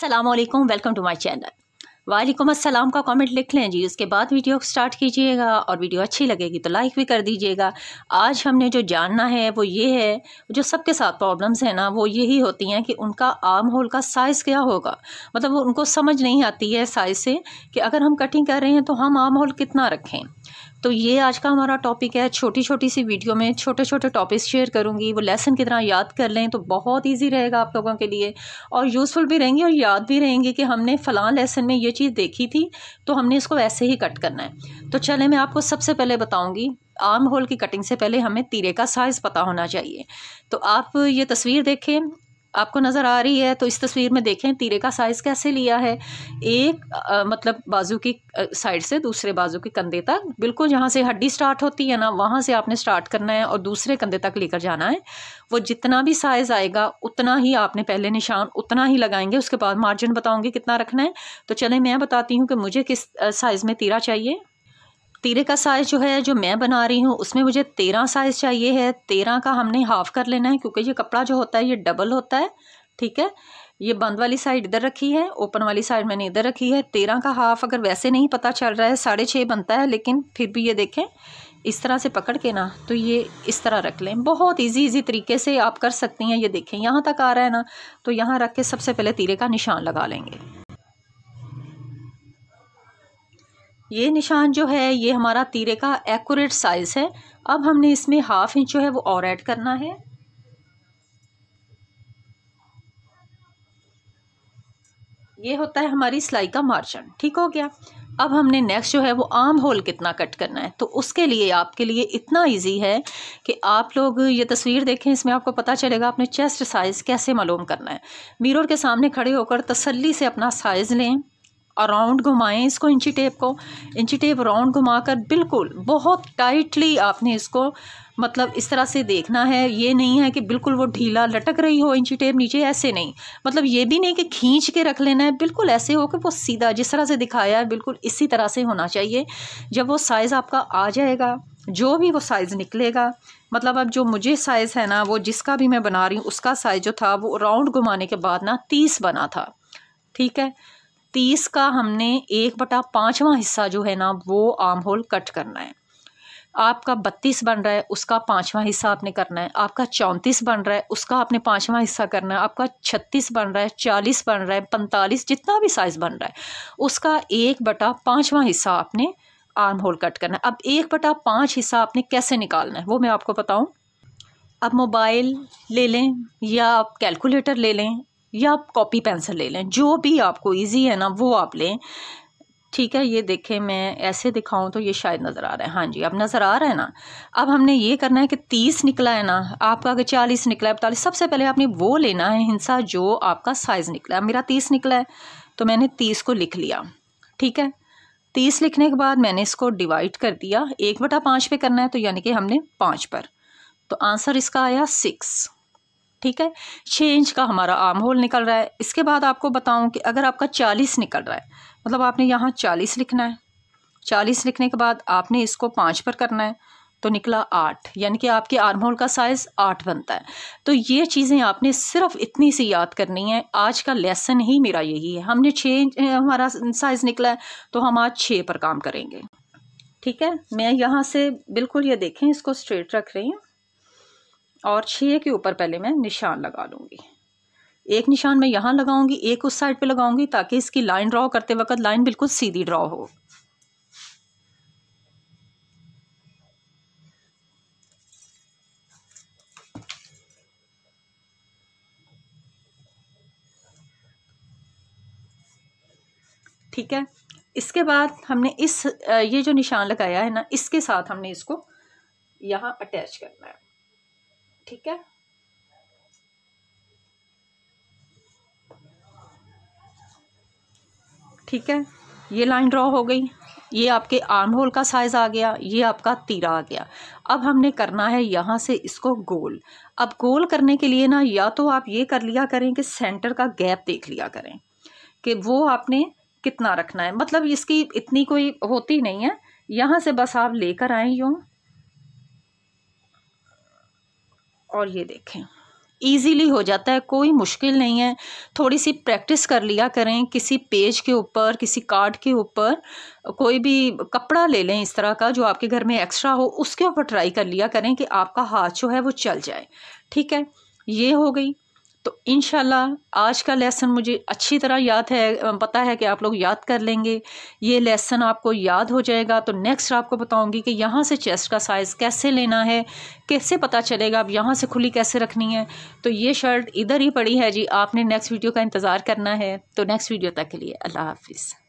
सलाम welcome to my channel वालेकुम अस्सलाम का कमेंट लिख लें जी उसके बाद वीडियो स्टार्ट कीजिएगा और वीडियो अच्छी लगेगी तो लाइक भी कर दीजिएगा आज हमने जो जानना है वो ये है जो सबके साथ प्रॉब्लम्स हैं ना वो यही होती हैं कि उनका आर्म होल का साइज़ क्या होगा मतलब वो उनको समझ नहीं आती है साइज़ से कि अगर हम कटिंग कर रहे हैं तो हम आर्म होल कितना रखें तो ये आज का हमारा टॉपिक है छोटी छोटी सी वीडियो में छोटे छोटे टॉपिक शेयर करूंगी वो लेसन की तरह याद कर लें तो बहुत ईजी रहेगा आप लोगों के लिए और यूज़फुल भी रहेंगी और याद भी रहेंगी कि हमने फ़लाँ लेसन में ये चीज़ देखी थी तो हमने इसको ऐसे ही कट करना है तो चले मैं आपको सबसे पहले बताऊँगी आर्म होल की कटिंग से पहले हमें तीरे का साइज़ पता होना चाहिए तो आप ये तस्वीर देखें आपको नज़र आ रही है तो इस तस्वीर में देखें तीरे का साइज़ कैसे लिया है एक आ, मतलब बाजू की साइड से दूसरे बाजू के कंधे तक बिल्कुल जहाँ से हड्डी स्टार्ट होती है ना वहाँ से आपने स्टार्ट करना है और दूसरे कंधे तक लेकर जाना है वो जितना भी साइज़ आएगा उतना ही आपने पहले निशान उतना ही लगाएंगे उसके बाद मार्जिन बताऊँगी कितना रखना है तो चले मैं बताती हूँ कि मुझे किस साइज़ में तीरा चाहिए तीरे का साइज़ जो है जो मैं बना रही हूँ उसमें मुझे तेरह साइज़ चाहिए है तेरह का हमने हाफ़ कर लेना है क्योंकि ये कपड़ा जो होता है ये डबल होता है ठीक है ये बंद वाली साइड इधर रखी है ओपन वाली साइड मैंने इधर रखी है तेरह का हाफ अगर वैसे नहीं पता चल रहा है साढ़े छः बनता है लेकिन फिर भी ये देखें इस तरह से पकड़ के ना तो ये इस तरह रख लें बहुत इजी इजी तरीके से आप कर सकती हैं ये देखें यहाँ तक आ रहा है ना तो यहाँ रख के सबसे पहले तीरे का निशान लगा लेंगे ये निशान जो है ये हमारा तीरे का एक्यूरेट साइज़ है अब हमने इसमें हाफ इंच जो है वो और ऐड करना है ये होता है हमारी सिलाई का मार्जिन ठीक हो गया अब हमने नेक्स्ट जो है वो आर्म होल कितना कट करना है तो उसके लिए आपके लिए इतना इजी है कि आप लोग ये तस्वीर देखें इसमें आपको पता चलेगा अपने चेस्ट साइज़ कैसे मालूम करना है मिरर के सामने खड़े होकर तसल्ली से अपना साइज़ लें अराउंड घुमाएं इसको इंची टेप को इंची टेप राउंड घुमाकर बिल्कुल बहुत टाइटली आपने इसको मतलब इस तरह से देखना है ये नहीं है कि बिल्कुल वो ढीला लटक रही हो इंची टेप नीचे ऐसे नहीं मतलब ये भी नहीं कि खींच के रख लेना है बिल्कुल ऐसे हो कि वो सीधा जिस तरह से दिखाया है बिल्कुल इसी तरह से होना चाहिए जब वो साइज़ आपका आ जाएगा जो भी वो साइज़ निकलेगा मतलब अब जो मुझे साइज़ है ना वो जिसका भी मैं बना रही हूँ उसका साइज़ जो था वो राउंड घुमाने के बाद ना तीस बना था ठीक है तीस का हमने एक बटा पाँचवा हिस्सा जो है ना वो आर्म होल कट करना है आपका बत्तीस बन रहा है उसका पाँचवा हिस्सा आपने करना है आपका चौंतीस बन रहा है उसका आपने पाँचवा हिस्सा करना है आपका छत्तीस बन रहा है चालीस बन रहा है पैंतालीस जितना भी साइज़ बन रहा है उसका एक बटा पाँचवा हिस्सा आपने आर्म होल कट करना है अब एक बटा पाँच हिस्सा आपने कैसे निकालना है वो मैं आपको बताऊँ अब मोबाइल ले लें या आप कैलकुलेटर ले लें या आप कॉपी पेंसिल ले लें जो भी आपको इजी है ना वो आप लें ठीक है ये देखें मैं ऐसे दिखाऊं तो ये शायद नज़र आ रहा है हाँ जी अब नज़र आ रहा है ना अब हमने ये करना है कि तीस निकला है ना आपका अगर चालीस निकला है पैंतालीस सबसे पहले आपने वो लेना है हिंसा जो आपका साइज़ निकला है मेरा तीस निकला है तो मैंने तीस को लिख लिया ठीक है तीस लिखने के बाद मैंने इसको डिवाइड कर दिया एक बटा पाँच पे करना है तो यानी कि हमने पाँच पर तो आंसर इसका आया सिक्स ठीक है छः इंच का हमारा आर्म होल निकल रहा है इसके बाद आपको बताऊं कि अगर आपका चालीस निकल रहा है मतलब आपने यहाँ चालीस लिखना है चालीस लिखने के बाद आपने इसको पाँच पर करना है तो निकला आठ यानी कि आपके आर्म होल का साइज़ आठ बनता है तो ये चीज़ें आपने सिर्फ इतनी सी याद करनी है आज का लेसन ही मेरा यही है हमने छः हमारा साइज़ निकला है तो हम आज छः पर काम करेंगे ठीक है मैं यहाँ से बिल्कुल ये देखें इसको स्ट्रेट रख रही हूँ और छः के ऊपर पहले मैं निशान लगा लूँगी एक निशान मैं यहाँ लगाऊंगी एक उस साइड पे लगाऊंगी ताकि इसकी लाइन ड्रॉ करते वक्त लाइन बिल्कुल सीधी ड्रॉ हो ठीक है इसके बाद हमने इस ये जो निशान लगाया है ना इसके साथ हमने इसको यहाँ अटैच करना है ठीक है ठीक है ये लाइन ड्रॉ हो गई ये आपके आर्म होल का साइज़ आ गया ये आपका तीरा आ गया अब हमने करना है यहाँ से इसको गोल अब गोल करने के लिए ना या तो आप ये कर लिया करें कि सेंटर का गैप देख लिया करें कि वो आपने कितना रखना है मतलब इसकी इतनी कोई होती नहीं है यहाँ से बस आप लेकर आए यूँ और ये देखें ईजीली हो जाता है कोई मुश्किल नहीं है थोड़ी सी प्रैक्टिस कर लिया करें किसी पेज के ऊपर किसी कार्ड के ऊपर कोई भी कपड़ा ले लें इस तरह का जो आपके घर में एक्स्ट्रा हो उसके ऊपर ट्राई कर लिया करें कि आपका हाथ जो है वो चल जाए ठीक है ये हो गई तो इन आज का लेसन मुझे अच्छी तरह याद है पता है कि आप लोग याद कर लेंगे ये लेसन आपको याद हो जाएगा तो नेक्स्ट आपको बताऊंगी कि यहाँ से चेस्ट का साइज़ कैसे लेना है कैसे पता चलेगा आप यहाँ से खुली कैसे रखनी है तो ये शर्ट इधर ही पड़ी है जी आपने नेक्स्ट वीडियो का इंतज़ार करना है तो नेक्स्ट वीडियो तक के लिए अल्लाह हाफिज़